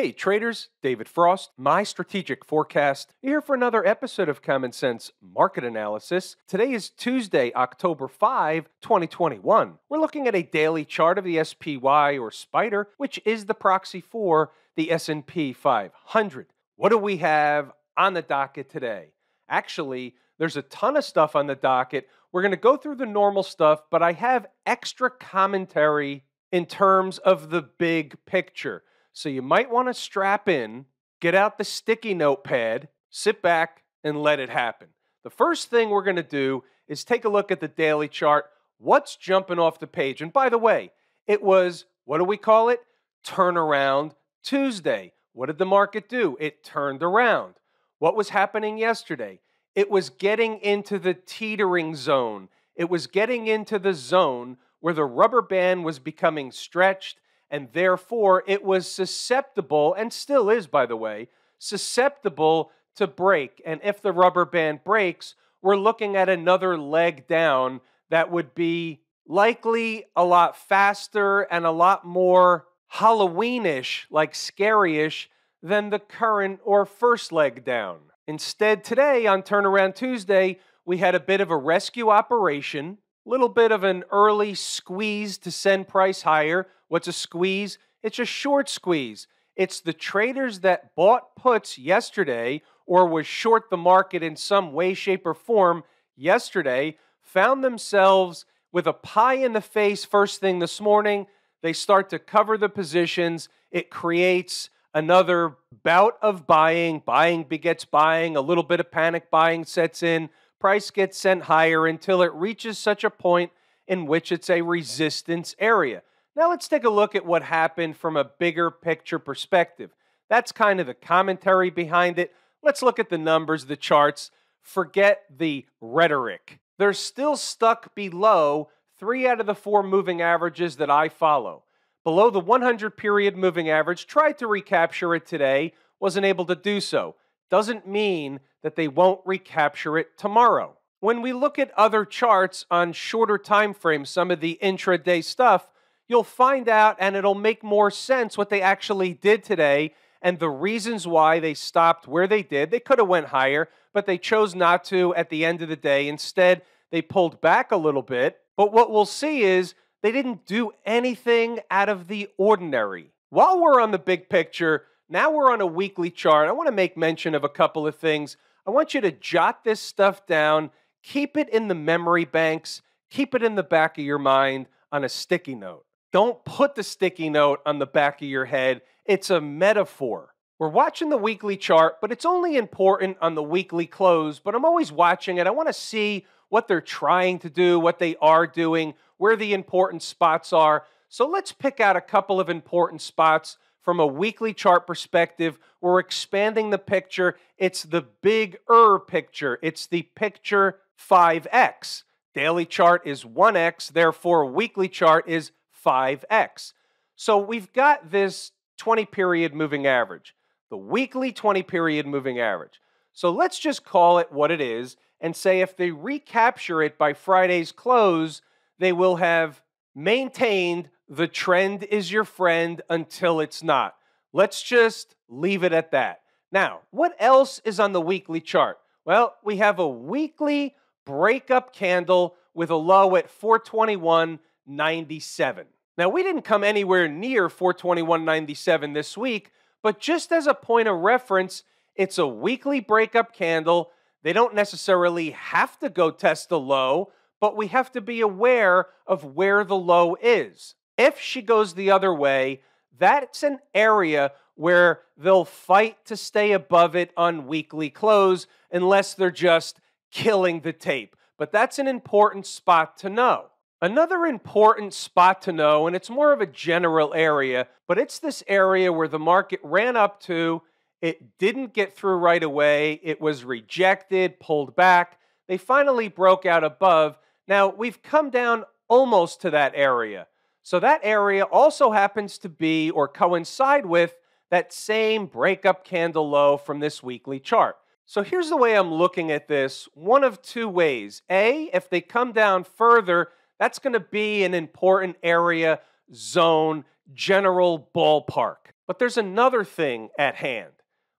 Hey traders, David Frost, my strategic forecast. Here for another episode of Common Sense Market Analysis. Today is Tuesday, October 5, 2021. We're looking at a daily chart of the SPY or Spider, which is the proxy for the S&P 500. What do we have on the docket today? Actually, there's a ton of stuff on the docket. We're going to go through the normal stuff, but I have extra commentary in terms of the big picture. So you might want to strap in, get out the sticky notepad, sit back, and let it happen. The first thing we're going to do is take a look at the daily chart. What's jumping off the page? And by the way, it was, what do we call it? Turnaround Tuesday. What did the market do? It turned around. What was happening yesterday? It was getting into the teetering zone. It was getting into the zone where the rubber band was becoming stretched and therefore it was susceptible, and still is, by the way, susceptible to break. And if the rubber band breaks, we're looking at another leg down that would be likely a lot faster and a lot more Halloweenish, like scaryish, than the current or first leg down. Instead, today on Turnaround Tuesday, we had a bit of a rescue operation little bit of an early squeeze to send price higher. What's a squeeze? It's a short squeeze. It's the traders that bought puts yesterday or was short the market in some way, shape, or form yesterday found themselves with a pie in the face first thing this morning. They start to cover the positions. It creates another bout of buying. Buying begets buying. A little bit of panic buying sets in price gets sent higher until it reaches such a point in which it's a resistance area. Now let's take a look at what happened from a bigger picture perspective. That's kind of the commentary behind it. Let's look at the numbers, the charts. Forget the rhetoric. They're still stuck below three out of the four moving averages that I follow. Below the 100 period moving average, tried to recapture it today, wasn't able to do so doesn't mean that they won't recapture it tomorrow. When we look at other charts on shorter time frames, some of the intraday stuff, you'll find out and it'll make more sense what they actually did today and the reasons why they stopped where they did. They could have went higher, but they chose not to at the end of the day. Instead, they pulled back a little bit. But what we'll see is they didn't do anything out of the ordinary. While we're on the big picture, now we're on a weekly chart. I want to make mention of a couple of things. I want you to jot this stuff down, keep it in the memory banks, keep it in the back of your mind on a sticky note. Don't put the sticky note on the back of your head. It's a metaphor. We're watching the weekly chart, but it's only important on the weekly close. But I'm always watching it. I want to see what they're trying to do, what they are doing, where the important spots are. So let's pick out a couple of important spots from a weekly chart perspective. We're expanding the picture. It's the big er picture, it's the picture 5x. Daily chart is 1x, therefore, weekly chart is 5x. So we've got this 20 period moving average, the weekly 20 period moving average. So let's just call it what it is and say if they recapture it by Friday's close, they will have maintained the trend is your friend until it's not. Let's just leave it at that. Now, what else is on the weekly chart? Well, we have a weekly breakup candle with a low at 421.97. Now, we didn't come anywhere near 421.97 this week, but just as a point of reference, it's a weekly breakup candle. They don't necessarily have to go test the low, but we have to be aware of where the low is. If she goes the other way, that's an area where they'll fight to stay above it on weekly close unless they're just killing the tape. But that's an important spot to know. Another important spot to know, and it's more of a general area, but it's this area where the market ran up to, it didn't get through right away, it was rejected, pulled back. They finally broke out above. Now, we've come down almost to that area. So that area also happens to be or coincide with that same breakup candle low from this weekly chart. So here's the way I'm looking at this one of two ways. A, if they come down further, that's going to be an important area, zone, general ballpark. But there's another thing at hand.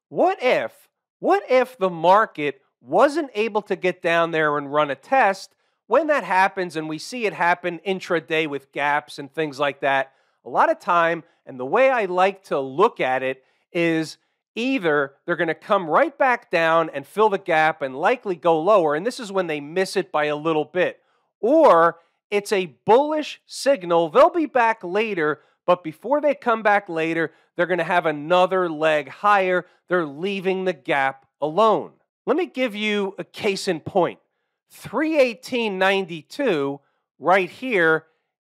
What if, what if the market wasn't able to get down there and run a test when that happens, and we see it happen intraday with gaps and things like that, a lot of time, and the way I like to look at it is either they're going to come right back down and fill the gap and likely go lower, and this is when they miss it by a little bit, or it's a bullish signal. They'll be back later, but before they come back later, they're going to have another leg higher. They're leaving the gap alone. Let me give you a case in point. 318.92 right here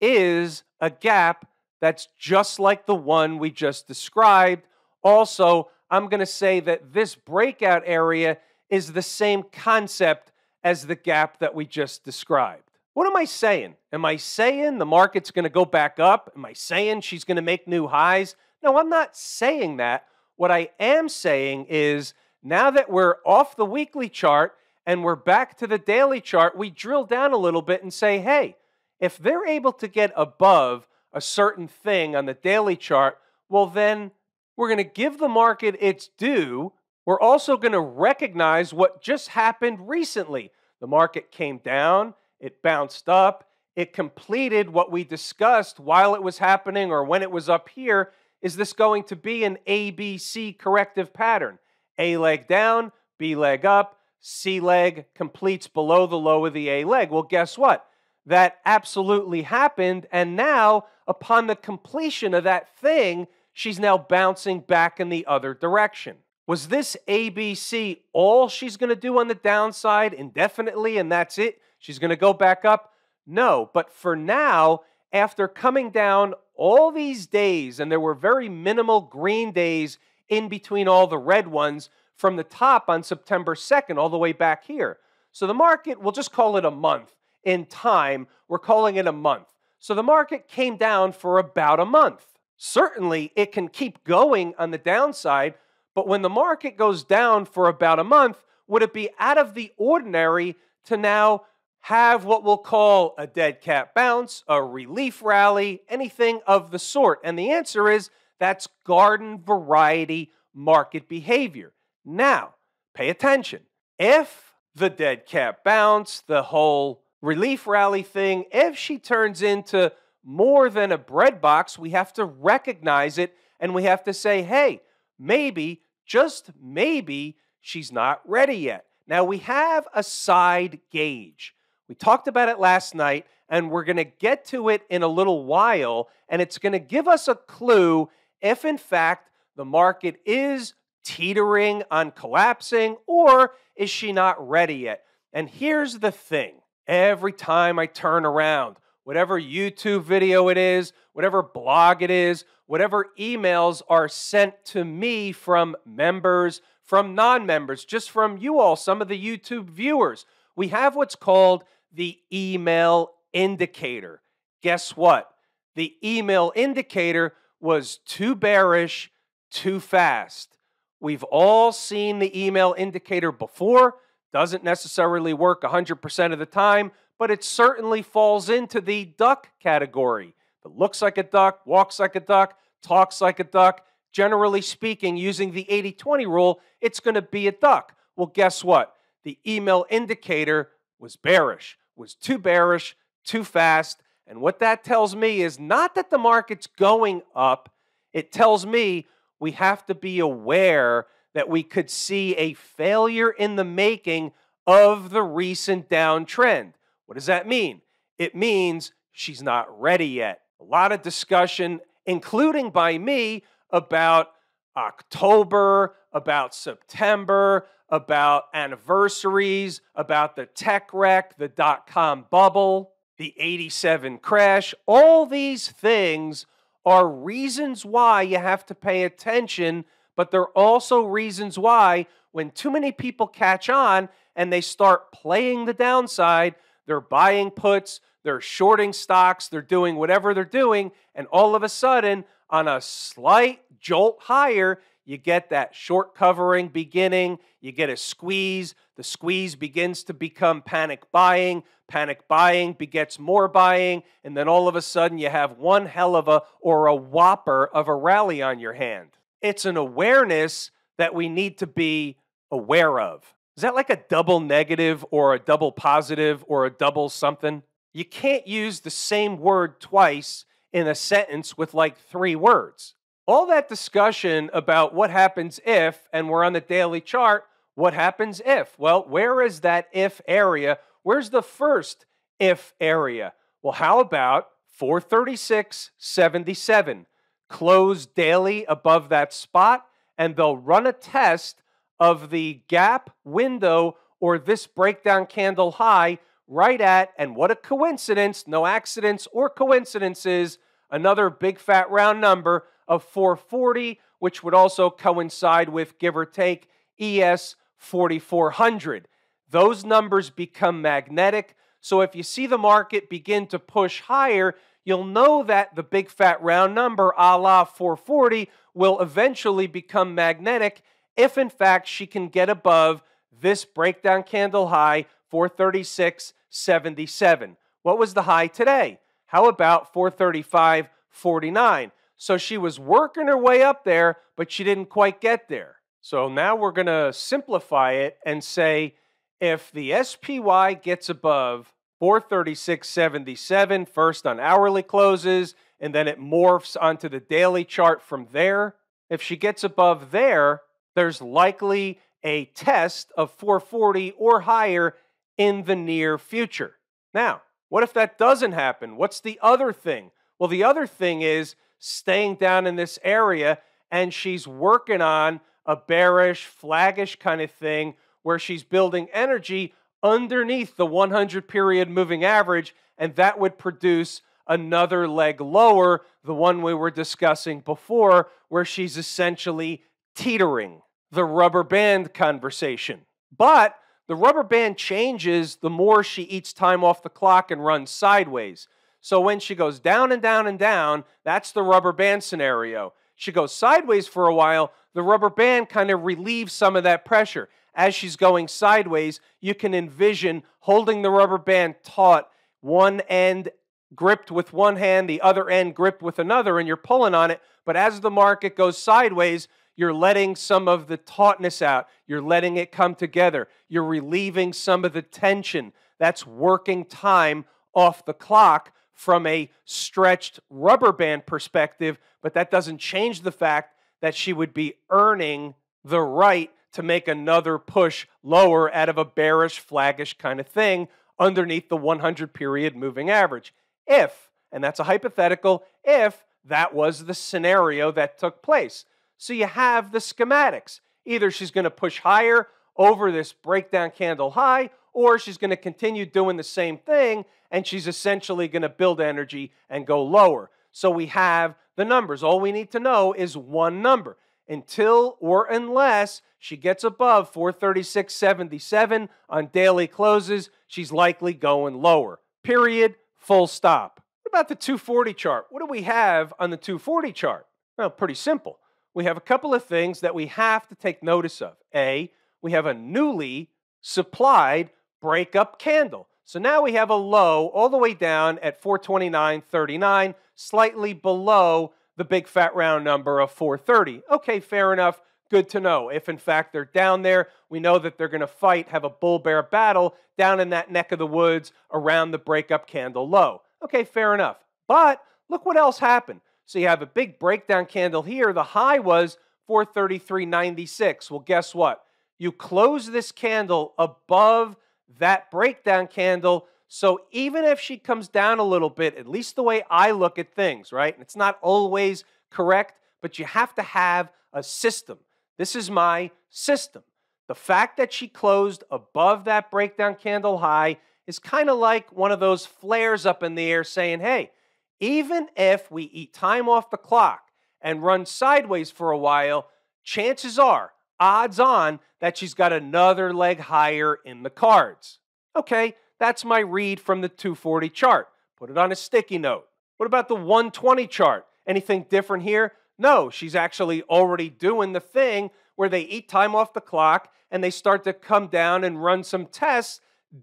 is a gap that's just like the one we just described. Also, I'm going to say that this breakout area is the same concept as the gap that we just described. What am I saying? Am I saying the market's going to go back up? Am I saying she's going to make new highs? No, I'm not saying that. What I am saying is now that we're off the weekly chart and we're back to the daily chart, we drill down a little bit and say, hey, if they're able to get above a certain thing on the daily chart, well, then we're going to give the market its due. We're also going to recognize what just happened recently. The market came down, it bounced up, it completed what we discussed while it was happening or when it was up here. Is this going to be an ABC corrective pattern? A leg down, B leg up, C leg completes below the low of the A leg. Well, guess what? That absolutely happened. And now, upon the completion of that thing, she's now bouncing back in the other direction. Was this ABC all she's going to do on the downside indefinitely and that's it? She's going to go back up? No, but for now, after coming down all these days, and there were very minimal green days in between all the red ones, from the top on September 2nd all the way back here. So the market, we'll just call it a month. In time, we're calling it a month. So the market came down for about a month. Certainly, it can keep going on the downside, but when the market goes down for about a month, would it be out of the ordinary to now have what we'll call a dead cat bounce, a relief rally, anything of the sort? And the answer is that's garden variety market behavior. Now, pay attention. If the dead cat bounce, the whole relief rally thing, if she turns into more than a bread box, we have to recognize it and we have to say, hey, maybe, just maybe, she's not ready yet. Now, we have a side gauge. We talked about it last night, and we're going to get to it in a little while, and it's going to give us a clue if, in fact, the market is teetering on collapsing, or is she not ready yet? And here's the thing every time I turn around, whatever YouTube video it is, whatever blog it is, whatever emails are sent to me from members, from non members, just from you all, some of the YouTube viewers, we have what's called the email indicator. Guess what? The email indicator was too bearish, too fast. We've all seen the email indicator before. Doesn't necessarily work 100% of the time, but it certainly falls into the duck category. It looks like a duck, walks like a duck, talks like a duck. Generally speaking, using the 80 20 rule, it's going to be a duck. Well, guess what? The email indicator was bearish, was too bearish, too fast. And what that tells me is not that the market's going up, it tells me we have to be aware that we could see a failure in the making of the recent downtrend. What does that mean? It means she's not ready yet. A lot of discussion, including by me, about October, about September, about anniversaries, about the tech wreck, the dot com bubble, the 87 crash. All these things are reasons why you have to pay attention, but they're also reasons why when too many people catch on and they start playing the downside, they're buying puts, they're shorting stocks, they're doing whatever they're doing, and all of a sudden, on a slight jolt higher, you get that short covering beginning, you get a squeeze. The squeeze begins to become panic buying. Panic buying begets more buying. And then all of a sudden, you have one hell of a or a whopper of a rally on your hand. It's an awareness that we need to be aware of. Is that like a double negative or a double positive or a double something? You can't use the same word twice in a sentence with like three words all that discussion about what happens if, and we're on the daily chart, what happens if? Well, where is that if area? Where's the first if area? Well, how about 436.77? Close daily above that spot, and they'll run a test of the gap window or this breakdown candle high right at, and what a coincidence, no accidents or coincidences, another big fat round number, of 440, which would also coincide with, give or take, ES 4400. Those numbers become magnetic. So if you see the market begin to push higher, you'll know that the big fat round number, a la 440, will eventually become magnetic if, in fact, she can get above this breakdown candle high, 436.77. What was the high today? How about 435.49? So she was working her way up there, but she didn't quite get there. So now we're going to simplify it and say if the SPY gets above 436.77, first on hourly closes, and then it morphs onto the daily chart from there. If she gets above there, there's likely a test of 440 or higher in the near future. Now, what if that doesn't happen? What's the other thing? Well, the other thing is staying down in this area and she's working on a bearish, flaggish kind of thing where she's building energy underneath the 100 period moving average, and that would produce another leg lower, the one we were discussing before, where she's essentially teetering the rubber band conversation. But the rubber band changes the more she eats time off the clock and runs sideways. So when she goes down and down and down, that's the rubber band scenario. She goes sideways for a while, the rubber band kind of relieves some of that pressure. As she's going sideways, you can envision holding the rubber band taut, one end gripped with one hand, the other end gripped with another, and you're pulling on it. But as the market goes sideways, you're letting some of the tautness out. You're letting it come together. You're relieving some of the tension. That's working time off the clock from a stretched rubber band perspective, but that doesn't change the fact that she would be earning the right to make another push lower out of a bearish, flaggish kind of thing underneath the 100 period moving average. If, and that's a hypothetical, if that was the scenario that took place. So you have the schematics. Either she's going to push higher over this breakdown candle high, or she's going to continue doing the same thing and she's essentially going to build energy and go lower. So we have the numbers. All we need to know is one number. Until or unless she gets above 436.77 on daily closes, she's likely going lower. Period. Full stop. What about the 240 chart? What do we have on the 240 chart? Well, pretty simple. We have a couple of things that we have to take notice of. A, we have a newly supplied breakup candle. So now we have a low all the way down at 429.39, slightly below the big fat round number of 430. Okay, fair enough. Good to know. If in fact they're down there, we know that they're going to fight, have a bull bear battle down in that neck of the woods around the breakup candle low. Okay, fair enough. But look what else happened. So you have a big breakdown candle here. The high was 433.96. Well, guess what? You close this candle above that breakdown candle. So even if she comes down a little bit, at least the way I look at things, right? And it's not always correct, but you have to have a system. This is my system. The fact that she closed above that breakdown candle high is kind of like one of those flares up in the air saying, hey, even if we eat time off the clock and run sideways for a while, chances are odds on that she's got another leg higher in the cards. Okay, that's my read from the 240 chart. Put it on a sticky note. What about the 120 chart? Anything different here? No, she's actually already doing the thing where they eat time off the clock and they start to come down and run some tests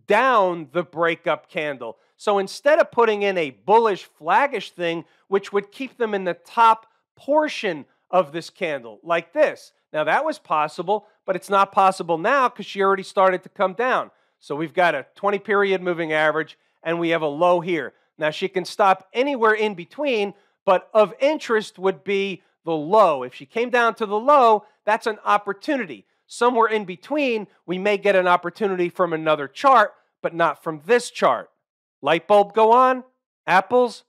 down the breakup candle. So instead of putting in a bullish, flaggish thing, which would keep them in the top portion of this candle, like this, now, that was possible, but it's not possible now because she already started to come down. So we've got a 20 period moving average and we have a low here. Now, she can stop anywhere in between, but of interest would be the low. If she came down to the low, that's an opportunity. Somewhere in between, we may get an opportunity from another chart, but not from this chart. Light bulb go on? Apples?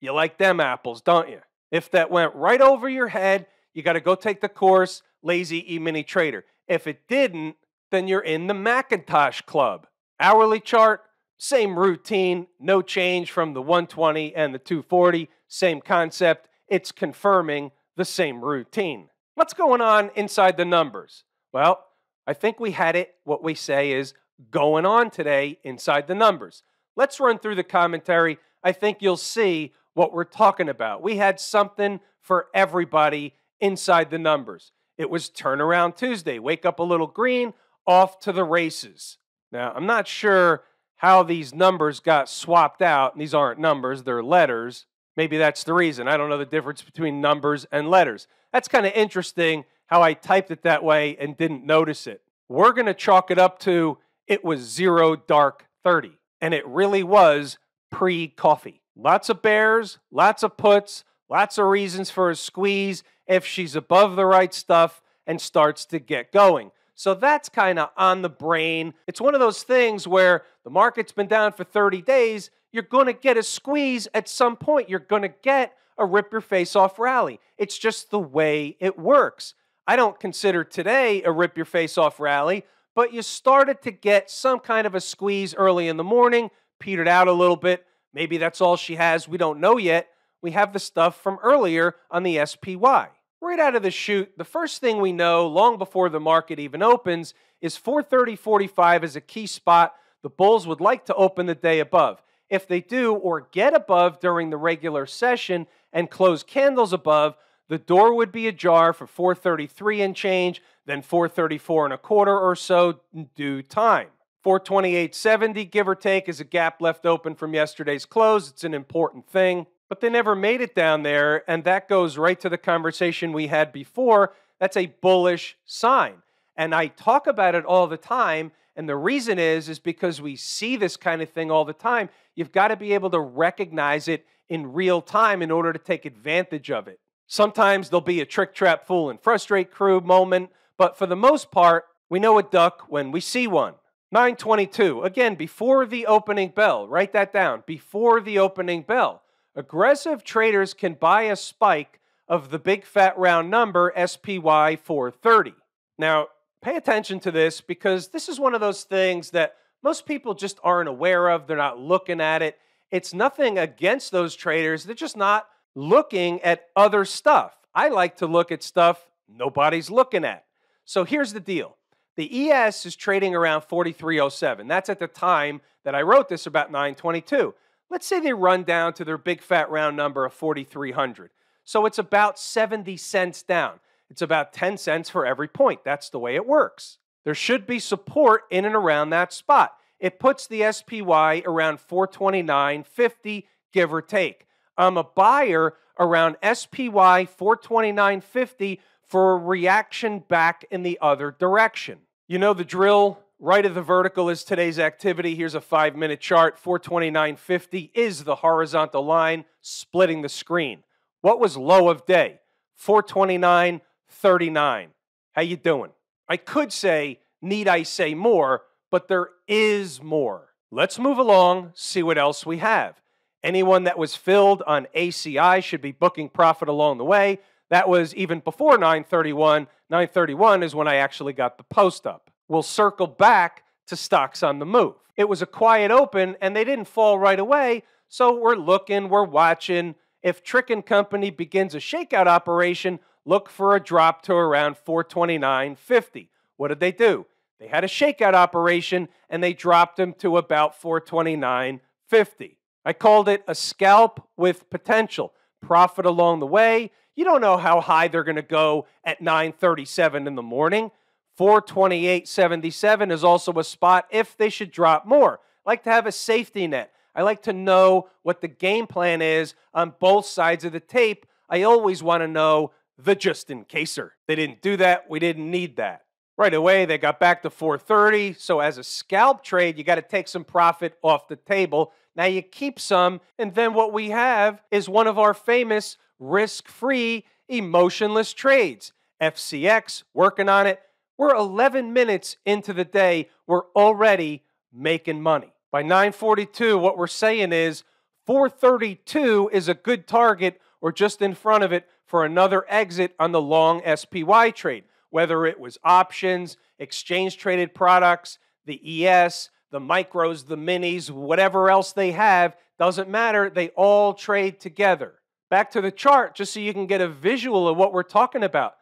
You like them apples, don't you? If that went right over your head, you got to go take the course lazy e-mini trader. If it didn't, then you're in the Macintosh club. Hourly chart, same routine, no change from the 120 and the 240, same concept. It's confirming the same routine. What's going on inside the numbers? Well, I think we had it, what we say is going on today inside the numbers. Let's run through the commentary. I think you'll see what we're talking about. We had something for everybody inside the numbers. It was Turnaround Tuesday. Wake up a little green, off to the races. Now, I'm not sure how these numbers got swapped out. And these aren't numbers, they're letters. Maybe that's the reason. I don't know the difference between numbers and letters. That's kind of interesting how I typed it that way and didn't notice it. We're going to chalk it up to it was zero dark 30. And it really was pre coffee. Lots of bears, lots of puts, Lots of reasons for a squeeze if she's above the right stuff and starts to get going. So that's kind of on the brain. It's one of those things where the market's been down for 30 days. You're going to get a squeeze at some point. You're going to get a rip your face off rally. It's just the way it works. I don't consider today a rip your face off rally, but you started to get some kind of a squeeze early in the morning, petered out a little bit. Maybe that's all she has. We don't know yet we have the stuff from earlier on the SPY. Right out of the chute, the first thing we know long before the market even opens is 430.45 is a key spot the bulls would like to open the day above. If they do or get above during the regular session and close candles above, the door would be ajar for 433 and change, then 434 and a quarter or so in due time. 428.70, give or take, is a gap left open from yesterday's close. It's an important thing but they never made it down there. And that goes right to the conversation we had before. That's a bullish sign. And I talk about it all the time. And the reason is, is because we see this kind of thing all the time. You've got to be able to recognize it in real time in order to take advantage of it. Sometimes there'll be a trick, trap, fool, and frustrate crew moment, but for the most part, we know a duck when we see one. 922, again, before the opening bell, write that down, before the opening bell. Aggressive traders can buy a spike of the big fat round number SPY 430. Now, pay attention to this because this is one of those things that most people just aren't aware of. They're not looking at it. It's nothing against those traders, they're just not looking at other stuff. I like to look at stuff nobody's looking at. So here's the deal. The ES is trading around 4307. That's at the time that I wrote this about 922. Let's say they run down to their big fat round number of 4,300. So it's about 70 cents down. It's about 10 cents for every point. That's the way it works. There should be support in and around that spot. It puts the SPY around 429.50, give or take. I'm a buyer around SPY 429.50 for a reaction back in the other direction. You know the drill. Right of the vertical is today's activity. Here's a five minute chart. 429.50 is the horizontal line splitting the screen. What was low of day? 429.39. How you doing? I could say, need I say more, but there is more. Let's move along, see what else we have. Anyone that was filled on ACI should be booking profit along the way. That was even before 931. 931 is when I actually got the post up will circle back to stocks on the move. It was a quiet open and they didn't fall right away, so we're looking, we're watching. If Trick and Company begins a shakeout operation, look for a drop to around 429.50. What did they do? They had a shakeout operation and they dropped them to about 429.50. I called it a scalp with potential. Profit along the way. You don't know how high they're going to go at 9:37 in the morning. 428.77 is also a spot if they should drop more. I like to have a safety net. I like to know what the game plan is on both sides of the tape. I always want to know the just in caser. They didn't do that. We didn't need that. Right away, they got back to 430. So as a scalp trade, you got to take some profit off the table. Now you keep some, and then what we have is one of our famous risk-free, emotionless trades. FCX working on it we're 11 minutes into the day. We're already making money. By 9:42, what we're saying is 432 is a good target or just in front of it for another exit on the long SPY trade, whether it was options, exchange traded products, the ES, the micros, the minis, whatever else they have, doesn't matter. They all trade together. Back to the chart, just so you can get a visual of what we're talking about.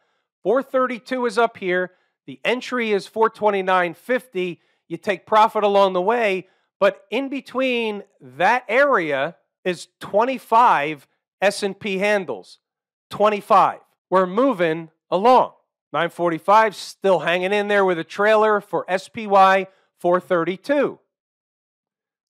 432 is up here, the entry is 429.50. You take profit along the way, but in between that area is 25 S&P handles. 25. We're moving along. 945 still hanging in there with a trailer for SPY 432.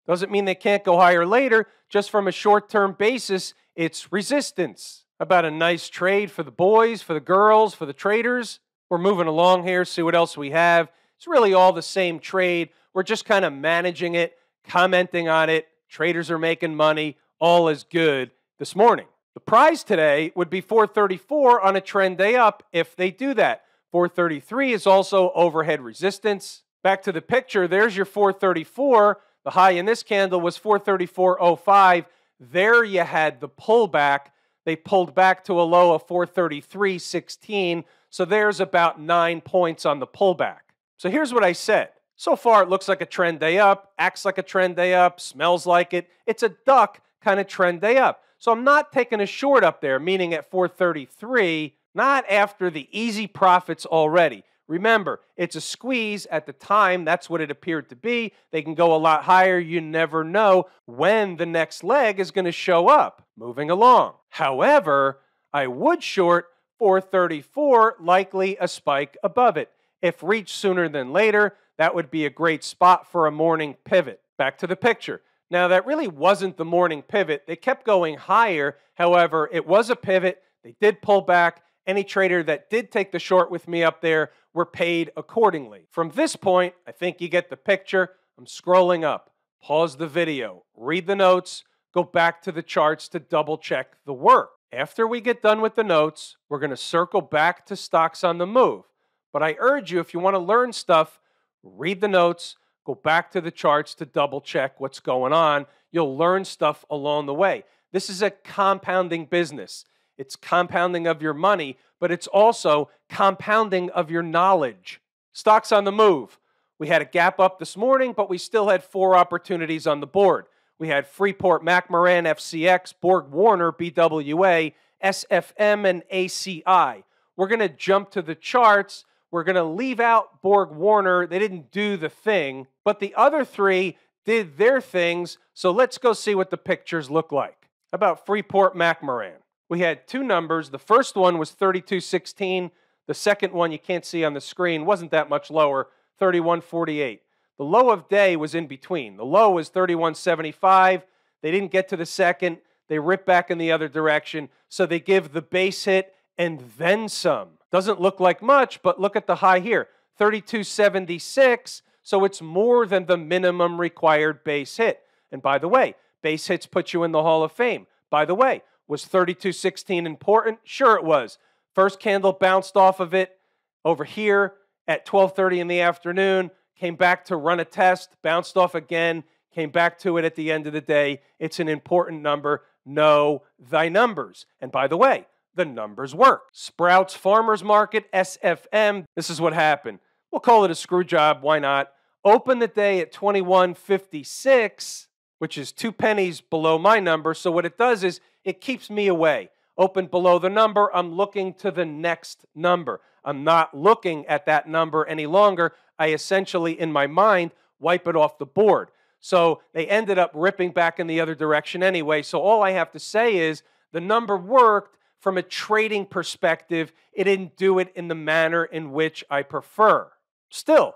Doesn't mean they can't go higher later, just from a short term basis, it's resistance. About a nice trade for the boys, for the girls, for the traders. We're moving along here, see what else we have. It's really all the same trade. We're just kind of managing it, commenting on it. Traders are making money. All is good this morning. The price today would be 434 on a trend day up if they do that. 433 is also overhead resistance. Back to the picture, there's your 434. The high in this candle was 434.05. There you had the pullback. They pulled back to a low of 433.16. So there's about nine points on the pullback. So here's what I said. So far, it looks like a trend day up, acts like a trend day up, smells like it. It's a duck kind of trend day up. So I'm not taking a short up there, meaning at 433, not after the easy profits already. Remember, it's a squeeze at the time. That's what it appeared to be. They can go a lot higher. You never know when the next leg is going to show up. Moving along. However, I would short 434, likely a spike above it. If reached sooner than later, that would be a great spot for a morning pivot. Back to the picture. Now, that really wasn't the morning pivot. They kept going higher. However, it was a pivot. They did pull back. Any trader that did take the short with me up there were paid accordingly. From this point, I think you get the picture. I'm scrolling up. Pause the video, read the notes, go back to the charts to double check the work. After we get done with the notes, we're going to circle back to stocks on the move. But I urge you, if you want to learn stuff, read the notes, go back to the charts to double check what's going on. You'll learn stuff along the way. This is a compounding business. It's compounding of your money, but it's also compounding of your knowledge. Stocks on the move. We had a gap up this morning, but we still had four opportunities on the board. We had Freeport, MacMoran, FCX, Borg Warner, BWA, SFM, and ACI. We're going to jump to the charts. We're going to leave out Borg Warner. They didn't do the thing, but the other three did their things. So let's go see what the pictures look like. about Freeport MacMoran? We had two numbers. The first one was 3216. The second one you can't see on the screen wasn't that much lower, 3148. The low of day was in between. The low was 31.75. They didn't get to the second. They rip back in the other direction. So they give the base hit and then some. Doesn't look like much, but look at the high here 32.76. So it's more than the minimum required base hit. And by the way, base hits put you in the Hall of Fame. By the way, was 32.16 important? Sure, it was. First candle bounced off of it over here at 12:30 in the afternoon came back to run a test, bounced off again, came back to it at the end of the day. It's an important number. Know thy numbers. And by the way, the numbers work. Sprouts Farmers Market, SFM, this is what happened. We'll call it a screw job, why not? Open the day at 2156, which is two pennies below my number. So what it does is it keeps me away. Open below the number, I'm looking to the next number. I'm not looking at that number any longer. I essentially, in my mind, wipe it off the board. So they ended up ripping back in the other direction anyway. So all I have to say is the number worked from a trading perspective. It didn't do it in the manner in which I prefer. Still,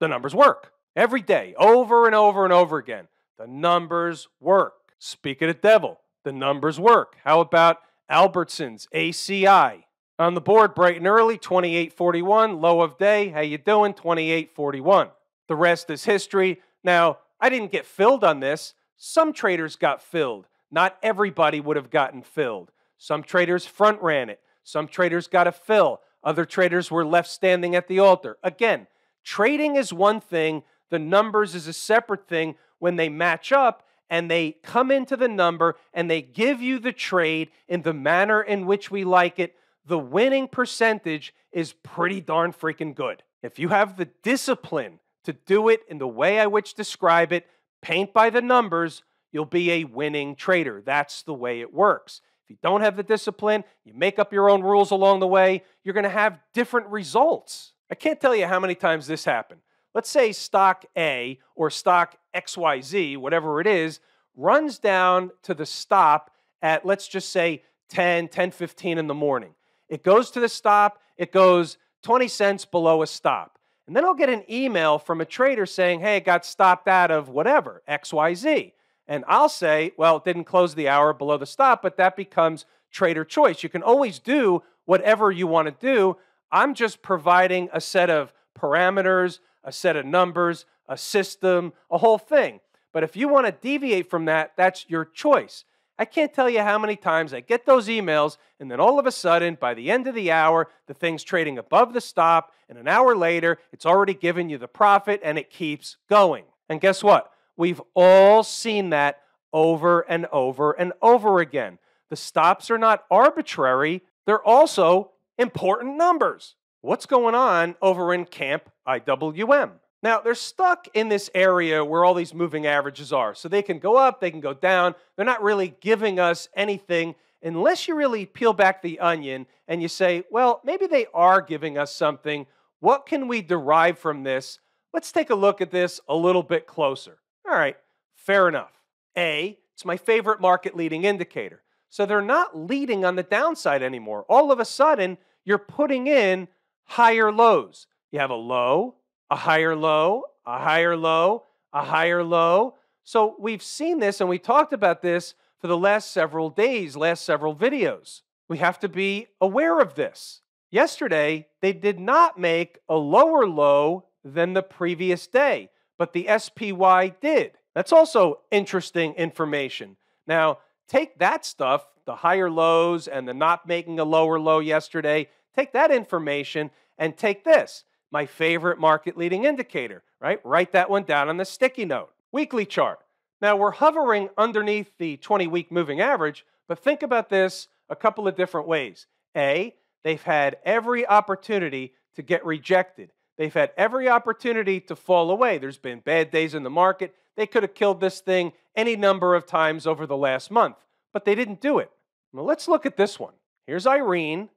the numbers work every day, over and over and over again. The numbers work. Speak of the devil, the numbers work. How about Albertsons, ACI? On the board, bright and early, 2841. Low of day, how you doing? 2841. The rest is history. Now, I didn't get filled on this. Some traders got filled. Not everybody would have gotten filled. Some traders front ran it. Some traders got a fill. Other traders were left standing at the altar. Again, trading is one thing, the numbers is a separate thing. When they match up and they come into the number and they give you the trade in the manner in which we like it, the winning percentage is pretty darn freaking good. If you have the discipline to do it in the way I which describe it, paint by the numbers, you'll be a winning trader. That's the way it works. If you don't have the discipline, you make up your own rules along the way, you're going to have different results. I can't tell you how many times this happened. Let's say stock A or stock XYZ, whatever it is, runs down to the stop at let's just say 10, 10:15 in the morning. It goes to the stop, it goes 20 cents below a stop. And then I'll get an email from a trader saying, hey, it got stopped out of whatever, XYZ. And I'll say, well, it didn't close the hour below the stop, but that becomes trader choice. You can always do whatever you want to do. I'm just providing a set of parameters, a set of numbers, a system, a whole thing. But if you want to deviate from that, that's your choice. I can't tell you how many times I get those emails, and then all of a sudden, by the end of the hour, the thing's trading above the stop, and an hour later, it's already given you the profit and it keeps going. And guess what? We've all seen that over and over and over again. The stops are not arbitrary, they're also important numbers. What's going on over in Camp IWM? Now, they're stuck in this area where all these moving averages are. So they can go up, they can go down. They're not really giving us anything unless you really peel back the onion and you say, well, maybe they are giving us something. What can we derive from this? Let's take a look at this a little bit closer. All right, fair enough. A, it's my favorite market leading indicator. So they're not leading on the downside anymore. All of a sudden, you're putting in higher lows. You have a low, a higher low, a higher low, a higher low. So we've seen this and we talked about this for the last several days, last several videos. We have to be aware of this. Yesterday, they did not make a lower low than the previous day, but the SPY did. That's also interesting information. Now, take that stuff, the higher lows and the not making a lower low yesterday, take that information and take this my favorite market leading indicator, right? Write that one down on the sticky note. Weekly chart. Now we're hovering underneath the 20 week moving average, but think about this a couple of different ways. A, they've had every opportunity to get rejected. They've had every opportunity to fall away. There's been bad days in the market. They could have killed this thing any number of times over the last month, but they didn't do it. Well, let's look at this one. Here's Irene,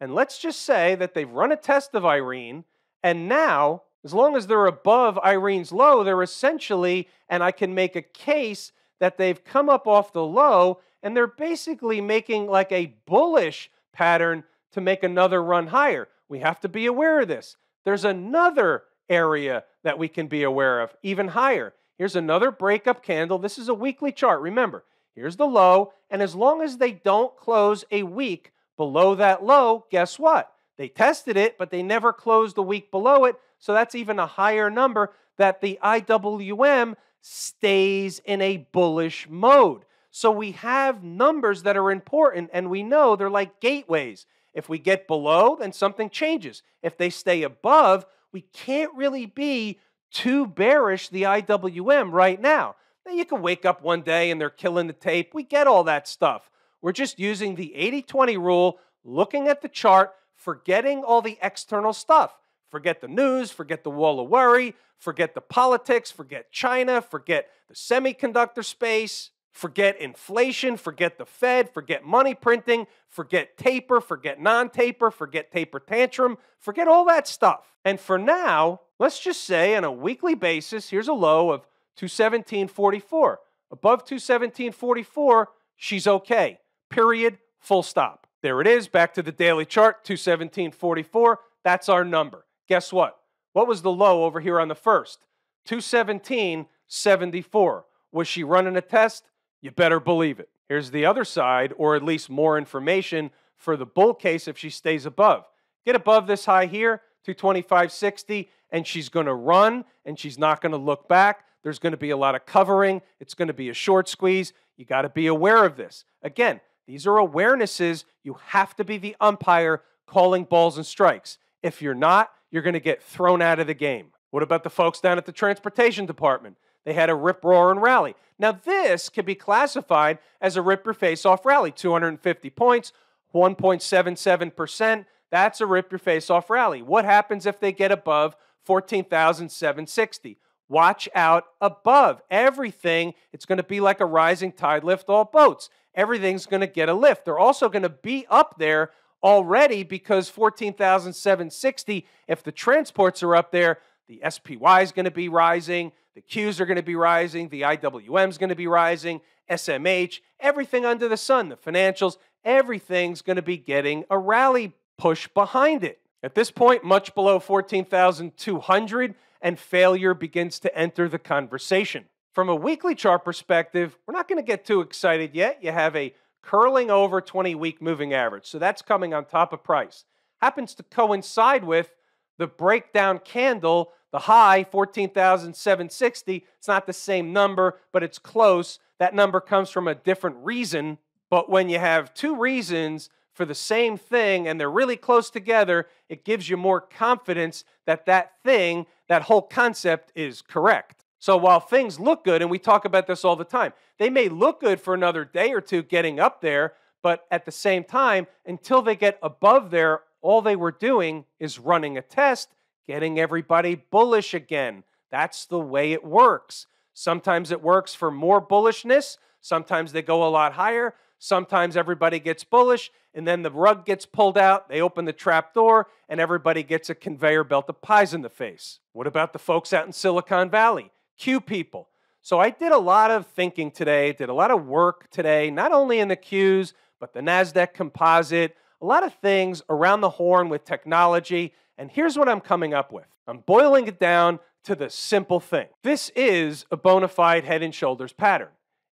and let's just say that they've run a test of Irene and now, as long as they're above Irene's low, they're essentially, and I can make a case that they've come up off the low and they're basically making like a bullish pattern to make another run higher. We have to be aware of this. There's another area that we can be aware of, even higher. Here's another breakup candle. This is a weekly chart. Remember, here's the low. And as long as they don't close a week below that low, guess what? They tested it, but they never closed the week below it. So that's even a higher number that the IWM stays in a bullish mode. So we have numbers that are important and we know they're like gateways. If we get below, then something changes. If they stay above, we can't really be too bearish the IWM right now. Now you can wake up one day and they're killing the tape. We get all that stuff. We're just using the 80 20 rule, looking at the chart, forgetting all the external stuff. Forget the news, forget the wall of worry, forget the politics, forget China, forget the semiconductor space, forget inflation, forget the Fed, forget money printing, forget taper, forget non taper, forget taper tantrum, forget all that stuff. And for now, let's just say on a weekly basis, here's a low of 217.44. Above 217.44, she's okay. Period. Full stop. There it is, back to the daily chart, 217.44. That's our number. Guess what? What was the low over here on the first? 217.74. Was she running a test? You better believe it. Here's the other side, or at least more information for the bull case if she stays above. Get above this high here, 225.60, and she's going to run and she's not going to look back. There's going to be a lot of covering. It's going to be a short squeeze. You got to be aware of this. Again, these are awarenesses. You have to be the umpire calling balls and strikes. If you're not, you're going to get thrown out of the game. What about the folks down at the transportation department? They had a rip roar and rally. Now, this could be classified as a rip your face off rally 250 points, 1.77%. That's a rip your face off rally. What happens if they get above 14,760? Watch out above everything. It's going to be like a rising tide lift all boats everything's going to get a lift. They're also going to be up there already because 14,760, if the transports are up there, the SPY is going to be rising, the Qs are going to be rising, the IWM is going to be rising, SMH, everything under the sun, the financials, everything's going to be getting a rally push behind it. At this point, much below 14,200, and failure begins to enter the conversation. From a weekly chart perspective, we're not going to get too excited yet. You have a curling over 20 week moving average. So that's coming on top of price. Happens to coincide with the breakdown candle, the high 14,760. It's not the same number, but it's close. That number comes from a different reason. But when you have two reasons for the same thing and they're really close together, it gives you more confidence that that thing, that whole concept is correct. So while things look good, and we talk about this all the time, they may look good for another day or two getting up there, but at the same time, until they get above there, all they were doing is running a test, getting everybody bullish again. That's the way it works. Sometimes it works for more bullishness, sometimes they go a lot higher, sometimes everybody gets bullish, and then the rug gets pulled out, they open the trap door, and everybody gets a conveyor belt of pies in the face. What about the folks out in Silicon Valley? Q people. So I did a lot of thinking today, did a lot of work today, not only in the Qs, but the NASDAQ composite, a lot of things around the horn with technology. And here's what I'm coming up with I'm boiling it down to the simple thing. This is a bona fide head and shoulders pattern.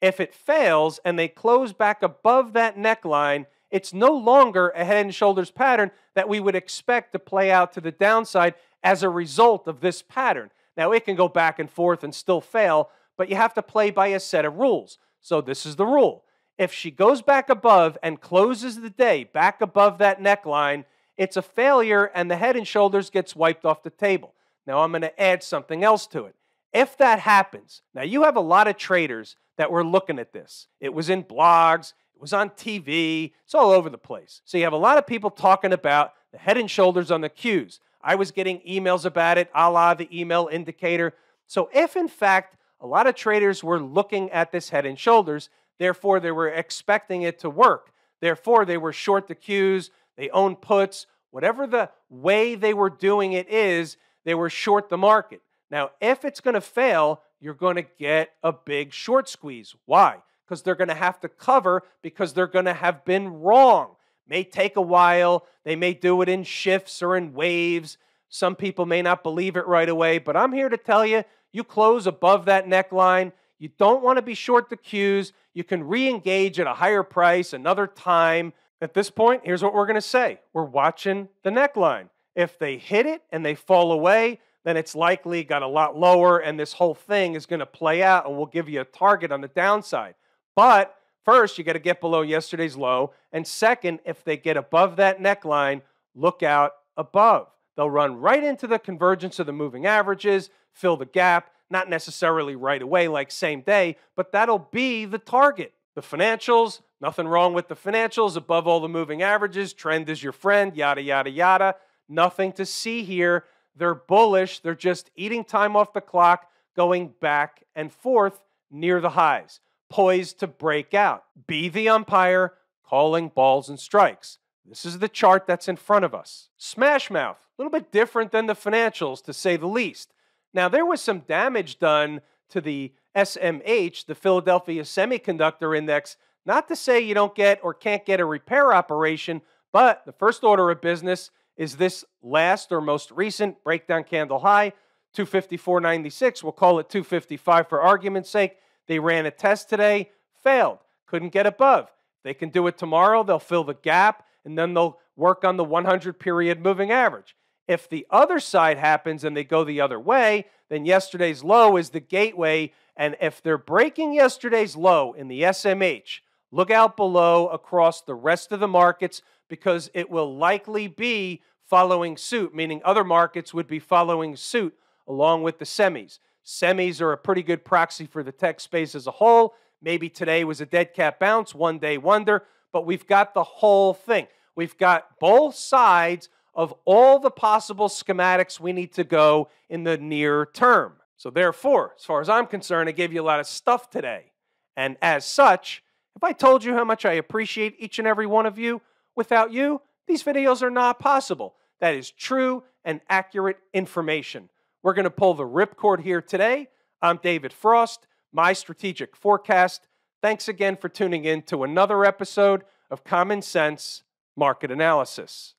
If it fails and they close back above that neckline, it's no longer a head and shoulders pattern that we would expect to play out to the downside as a result of this pattern. Now, it can go back and forth and still fail, but you have to play by a set of rules. So, this is the rule. If she goes back above and closes the day back above that neckline, it's a failure and the head and shoulders gets wiped off the table. Now, I'm going to add something else to it. If that happens, now you have a lot of traders that were looking at this. It was in blogs, it was on TV, it's all over the place. So you have a lot of people talking about the head and shoulders on the cues. I was getting emails about it, a la the email indicator. So, if in fact a lot of traders were looking at this head and shoulders, therefore they were expecting it to work, therefore they were short the cues, they own puts, whatever the way they were doing it is, they were short the market. Now, if it's going to fail, you're going to get a big short squeeze. Why? Because they're going to have to cover because they're going to have been wrong. May take a while. They may do it in shifts or in waves. Some people may not believe it right away, but I'm here to tell you you close above that neckline. You don't want to be short the cues. You can re engage at a higher price another time. At this point, here's what we're going to say we're watching the neckline. If they hit it and they fall away, then it's likely got a lot lower, and this whole thing is going to play out and we'll give you a target on the downside. But First, you got to get below yesterday's low. And second, if they get above that neckline, look out above. They'll run right into the convergence of the moving averages, fill the gap, not necessarily right away like same day, but that'll be the target. The financials, nothing wrong with the financials, above all the moving averages, trend is your friend, yada, yada, yada. Nothing to see here. They're bullish. They're just eating time off the clock, going back and forth near the highs poised to break out. Be the umpire calling balls and strikes. This is the chart that's in front of us. Smash Mouth, a little bit different than the financials, to say the least. Now, there was some damage done to the SMH, the Philadelphia Semiconductor Index, not to say you don't get or can't get a repair operation, but the first order of business is this last or most recent breakdown candle high, 254.96. We'll call it 255 for argument's sake. They ran a test today, failed, couldn't get above. They can do it tomorrow, they'll fill the gap, and then they'll work on the 100 period moving average. If the other side happens and they go the other way, then yesterday's low is the gateway. And if they're breaking yesterday's low in the SMH, look out below across the rest of the markets because it will likely be following suit, meaning other markets would be following suit along with the semis. Semis are a pretty good proxy for the tech space as a whole. Maybe today was a dead cat bounce, one day wonder, but we've got the whole thing. We've got both sides of all the possible schematics we need to go in the near term. So, therefore, as far as I'm concerned, I gave you a lot of stuff today. And as such, if I told you how much I appreciate each and every one of you, without you, these videos are not possible. That is true and accurate information. We're going to pull the ripcord here today. I'm David Frost, my strategic forecast. Thanks again for tuning in to another episode of Common Sense Market Analysis.